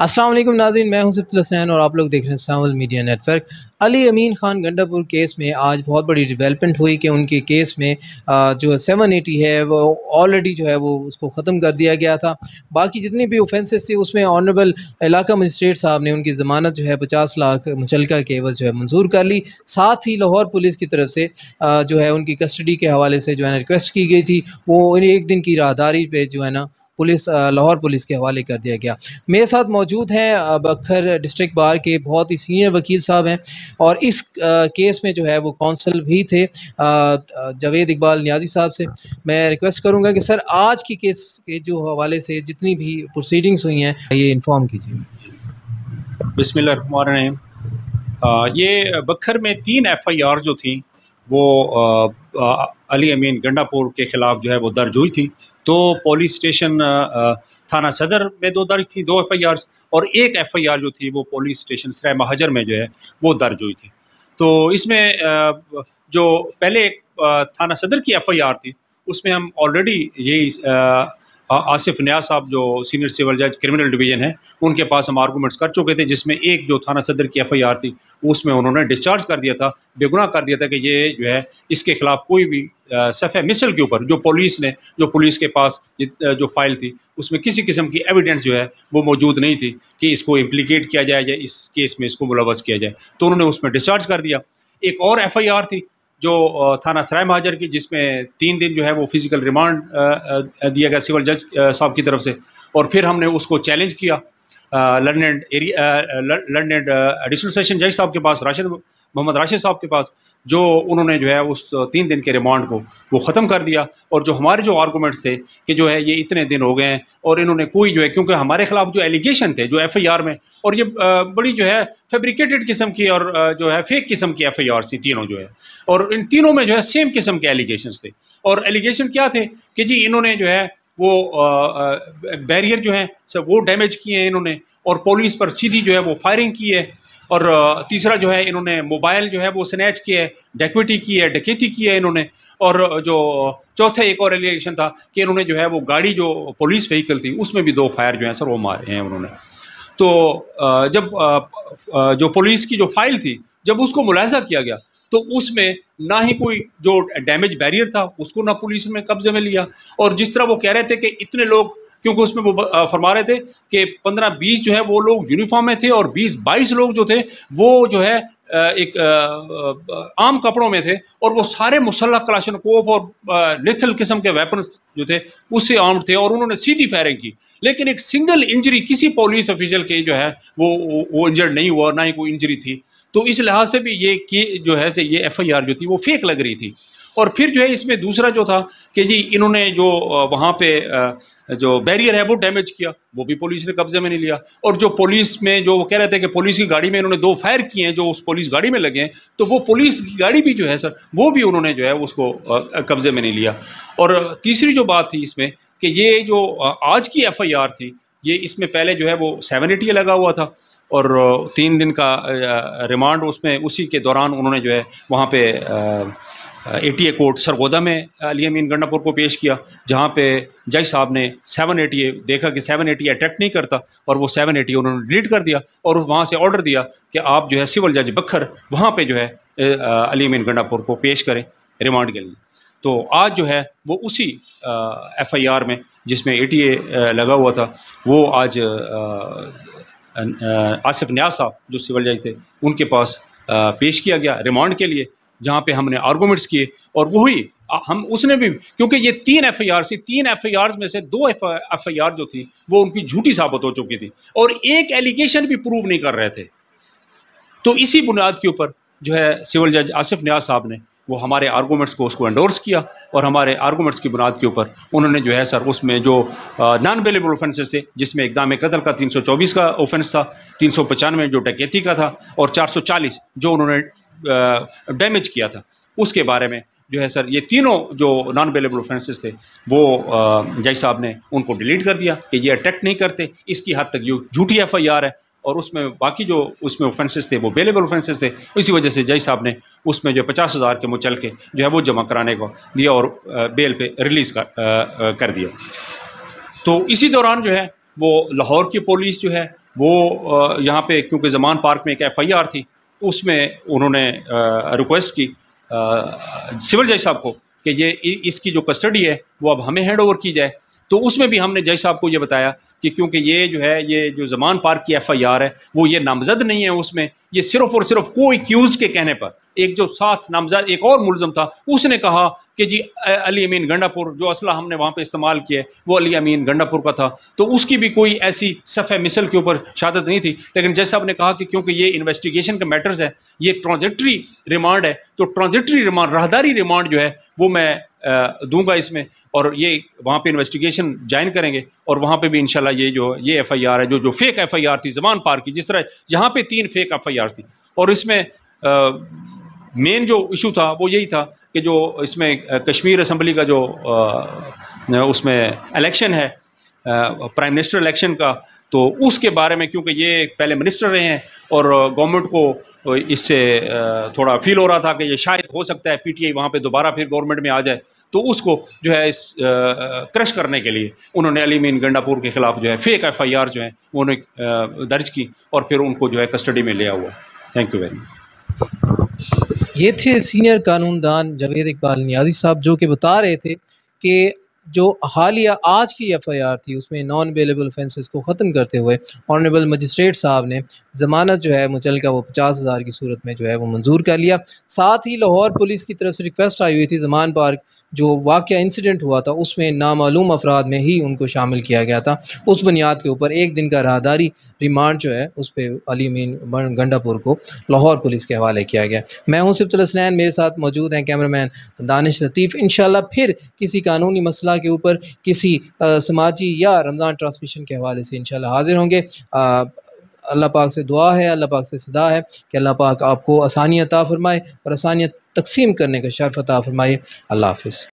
असलम नाजरन मैं हूं सिब्तुलसैन और आप लोग देख रहे हैं सावल media network Ali Amin Khan Gandapur case में आज बहुत बड़ी डेवलपमेंट हुई कि उनके केस में जो सेवन एटी है वो ऑलरेडी जो है वो उसको ख़त्म कर दिया गया था बाकी जितनी भी ऑफेंसेस थी उसमें ऑनरेबल इलाका मजिस्ट्रेट साहब ने उनकी ज़मानत जो है पचास लाख मुचलका के एवज जो है मंजूर कर ली साथ ही लाहौर पुलिस की तरफ से जो है उनकी कस्टडी के हवाले से जो है ना रिक्वेस्ट की गई थी वो एक दिन की राहदारी पर जो है ना पुलिस लाहौर पुलिस के हवाले कर दिया गया मेरे साथ मौजूद हैं बखर डिस्ट्रिक्ट बार के बहुत ही सीनियर वकील साहब हैं और इस केस में जो है वो कौंसल भी थे जावेद इकबाल न्याजी साहब से मैं रिक्वेस्ट करूँगा कि सर आज की केस के जो हवाले से जितनी भी प्रोसीडिंग्स हुई हैं ये इन्फॉर्म कीजिए बिसमिल्ल ये बखर में तीन एफ आई आर जो थी वो आ, आ, अली अमीन गंडापुर के ख़िलाफ़ जो है वो दर्ज हुई थी दो पुलिस स्टेशन थाना सदर में दो दर्ज थी दो एफ़ आई आर और एक एफ़ आई आर जो थी वो पुलिस स्टेशन सराय महाजर में जो है वो दर्ज हुई थी तो इसमें जो पहले एक थाना सदर की एफ़ आई आर थी उसमें हम ऑलरेडी यही आसिफ न्याज साहब जो सीनियर सिविल जज क्रिमिनल डिवीजन है उनके पास हम आर्गूमेंट्स कर चुके थे जिसमें एक जो थाना सदर की एफ आई आर थी उसमें उन्होंने डिस्चार्ज कर दिया था बेगुनाह कर दिया था कि ये जो है इसके खिलाफ कोई भी सफ़े मिसल के ऊपर जो पुलिस ने जो पुलिस के पास जो फाइल थी उसमें किसी किस्म की एविडेंस जो है वो मौजूद नहीं थी कि इसको इम्प्लीकेट किया जाए या इस केस में इसको मुलवस किया जाए तो उन्होंने उसमें डिस्चार्ज कर दिया एक और एफ आई आर थी जो थाना सराय महाजर की जिसमें तीन दिन जो है वो फिज़िकल रिमांड दिया गया सिविल जज साहब की तरफ से और फिर हमने उसको चैलेंज किया learned area learned additional session जज साहब के पास राशिद मोहम्मद राशिद साहब के पास जो उन्होंने जो है उस तीन दिन के रिमांड को वो ख़त्म कर दिया और जो हमारे जो आर्गूमेंट्स थे कि जो है ये इतने दिन हो गए हैं और इन्होंने कोई जो है क्योंकि हमारे खिलाफ जो एलिगेशन थे जो एफआईआर में और ये बड़ी जो है फेब्रिकेटेड किस्म की और जो है फेक किस्म की एफ आई आर थी तीनों जो है और इन तीनों में जो है सेम किस्म के एलिगेशन थे और एलिगेशन क्या थे कि जी इन्होंने जो है वो बैरियर जो हैं सब वो डैमेज किए हैं इन्होंने और पुलिस पर सीधी जो है वो फायरिंग की है और तीसरा जो है इन्होंने मोबाइल जो है वो स्नैच किया है डेक्विटी की है डकैती की है इन्होंने और जो चौथे एक और एलिगेशन था कि इन्होंने जो है वो गाड़ी जो पुलिस व्हीकल थी उसमें भी दो फायर जो है सर वो मारे हैं उन्होंने तो जब जो पुलिस की जो फाइल थी जब उसको मुलायजा किया गया तो उसमें ना ही कोई जो डैमेज बैरियर था उसको ना पुलिस ने कब्जे में लिया और जिस तरह वो कह रहे थे कि इतने लोग क्योंकि उसमें वो फरमा रहे थे कि पंद्रह बीस जो है वो लोग यूनिफॉर्म में थे और बीस बाईस लोग जो थे वो जो है एक आम कपड़ों में थे और वो सारे मुसल्ला कलाशनकोफ और लिथल किस्म के वेपन्स जो थे उससे आर्म थे और उन्होंने सीधी फायरिंग की लेकिन एक सिंगल इंजरी किसी पुलिस ऑफिशियल के जो है वो वो इंजर्ड नहीं हुआ ना ही कोई इंजरी थी तो इस लिहाज से भी ये कि जो है से ये एफआईआर जो थी वो फेक लग रही थी और फिर जो है इसमें दूसरा जो था कि जी इन्होंने जो वहाँ पे जो बैरियर है वो डैमेज किया वो भी पुलिस ने कब्जे में नहीं लिया और जो पुलिस में जो वो कह रहे थे कि पुलिस की गाड़ी में इन्होंने दो फायर किए हैं जो उस पुलिस गाड़ी में लगे हैं तो वो पुलिस की गाड़ी भी जो है सर वो भी उन्होंने जो है उसको कब्जे में नहीं लिया और तीसरी जो बात थी इसमें कि ये जो आज की एफ आई आर थी ये इसमें पहले जो है वो सेवन एटी लगा हुआ था और तीन दिन का रिमांड उसमें उसी के दौरान उन्होंने जो है वहाँ पे A T A court Sargodha में अली अमीन गंडापुर को पेश किया जहाँ पे जज साहब ने सेवन ए टी ए देखा कि सेवन ए टी अट्रैक्ट नहीं करता और वो सेवन ए उन्होंने डिलीट कर दिया और वहाँ से ऑर्डर दिया कि आप जो है सिविल जज बखर वहाँ पर जो है अली अमीन गंडापुर को पेश करें रिमांड के लिए तो आज जो है वो उसी एफ आई आर में जिसमें ए टी ए लगा हुआ था वो आज आ, आसिफ न्याज साहब जो सिविल जज थे उनके पास पेश किया गया रिमांड के लिए जहाँ पे हमने आर्गूमेंट्स किए और वही हम उसने भी क्योंकि ये तीन एफ आई आर सी तीन एफ आई आर में से दो एफ आई आर जो थी वो उनकी झूठी साबित हो चुकी थी और एक एलिगेशन भी प्रूव नहीं कर रहे थे तो इसी बुनियाद के ऊपर जो है सिविल जज आसिफ न्याज साहब ने वो हमारे आर्गूमेंट्स को उसको एंडोर्स किया और हमारे आर्गूमेंट्स की बुनियाद के ऊपर उन्होंने जो है सर उसमें जो नॉन अवेलेबल ऑफेंसेस थे जिसमें इकदाम कतल का 324 का ऑफेंस था तीन सौ पचानवे जो डकैती का था और 440 जो उन्होंने डैमेज किया था उसके बारे में जो है सर ये तीनों जो नॉन अवेलेबल ऑफेंसेस थे वो जज साहब ने उनको डिलीट कर दिया कि ये अटैक नहीं करते इसकी हद तक जो झूठी एफ आई आर है और उसमें बाकी जो उसमें ऑफेंसेस थे वो बेलेबल ऑफेंसेस थे इसी वजह से जज साहब ने उसमें जो पचास हज़ार के मुचल के जो है वो जमा कराने को दिया और बेल पे रिलीज़ कर, कर दिया तो इसी दौरान जो है वो लाहौर की पुलिस जो है वो यहाँ पे क्योंकि जमान पार्क में एक एफआईआर थी उसमें उन्होंने रिक्वेस्ट की सिविल जज साहब को कि ये इसकी जो कस्टडी है वो अब हमें हैंड ओवर की जाए तो उसमें भी हमने जज साहब को ये बताया कि क्योंकि ये जो है ये जो जमान पार्क की एफ आई आर है वो ये नामजद नहीं है उसमें ये सिर्फ और सिर्फ कोई क्यूज के कहने पर एक जो साथ नामजद एक और मुलजम था उसने कहा कि जी अली अमीन गंडापुर जो असला हमने वहाँ पर इस्तेमाल किया वो अली अमीन गंडापुर का था तो उसकी भी कोई ऐसी सफ़े मिसल के ऊपर शहादत नहीं थी लेकिन जैसे आपने कहा कि क्योंकि ये इन्वेस्टिगेशन का मैटर्स है ये ट्रांजिटरी रिमांड है तो ट्रांजिटरी रिमांड राहदारी रिमांड जो है वो मैं दूंगा इसमें और ये वहाँ पे इन्वेस्टिगेशन ज्वाइन करेंगे और वहाँ पे भी इंशाल्लाह ये जो ये एफआईआर है जो जो फेक एफआईआर थी जमान पार की जिस तरह यहाँ पे तीन फेक एफआईआर थी और इसमें मेन जो इशू था वो यही था कि जो इसमें कश्मीर असम्बली का जो आ, उसमें इलेक्शन है प्राइम मिनिस्टर इलेक्शन का तो उसके बारे में क्योंकि ये पहले मिनिस्टर रहे हैं और गवर्नमेंट को इससे थोड़ा फील हो रहा था कि ये शायद हो सकता है पीटीआई वहाँ पे दोबारा फिर गवर्नमेंट में आ जाए तो उसको जो है इस क्रश करने के लिए उन्होंने अलीमीन गंडापुर के खिलाफ जो है फेक एफ आई आर जो है उन्होंने दर्ज की और फिर उनको जो है कस्टडी में लिया हुआ थैंक यू वेरी मच ये थे सीनियर कानूनदान जावेद इकबाल नियाजी साहब जो कि बता रहे थे कि जो हालिया आज की एफ आई आर थी उसमें नॉन अवेलेबल ऑफेंसेस को ख़त्म करते हुए ऑनरेबल मजिस्ट्रेट साहब ने ज़मानत जो है मुचल का वो पचास हज़ार की सूरत में जो है वो मंजूर कर लिया साथ ही लाहौर पुलिस की तरफ से रिक्वेस्ट आई हुई थी जमान पार्क जो वाक़ इंसिडेंट हुआ था उसमें नामालूम अफराद में ही उनको शामिल किया गया था उस बुनियाद के ऊपर एक दिन का राहदारी रिमांड जो है उस पर अली मीन गंडापुर को लाहौर पुलिस के हवाले किया गया मैं हूँ सिब्तुलसनैन मेरे साथ मौजूद हैं कैमरा मैन दानिश लतीफ़ इन फिर किसी कानूनी मसला के ऊपर किसी समाजी या रमज़ान ट्रांसमिशन के हवाले से इनशाला हाज़िर होंगे अल्लाह पाक से दुआ है अल्लाह पाक से सदा है कि अल्लाह पाक आपको आसानी अता फ़रमाए और आसानियत तकसीम करने का शर्फ़ ता फ़रमाए अल्लाह हाफ़